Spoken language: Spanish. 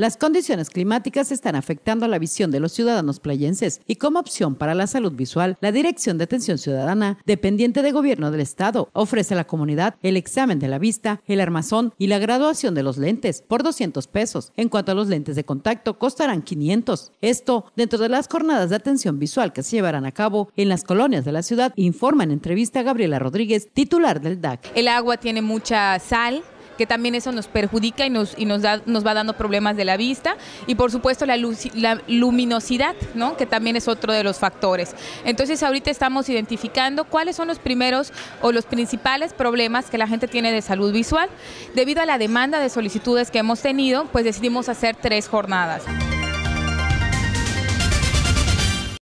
Las condiciones climáticas están afectando la visión de los ciudadanos playenses y como opción para la salud visual, la Dirección de Atención Ciudadana, dependiente de gobierno del Estado, ofrece a la comunidad el examen de la vista, el armazón y la graduación de los lentes por 200 pesos. En cuanto a los lentes de contacto, costarán 500. Esto dentro de las jornadas de atención visual que se llevarán a cabo en las colonias de la ciudad, informa en entrevista a Gabriela Rodríguez, titular del DAC. El agua tiene mucha sal que también eso nos perjudica y nos, nos, da, nos va dando problemas de la vista. Y por supuesto la, luminosidad, ¿no? que también es otro de los factores. Entonces ahorita estamos identificando cuáles son los primeros o los principales problemas que la gente tiene de salud visual. Debido a la demanda de solicitudes que hemos tenido, pues decidimos hacer tres jornadas.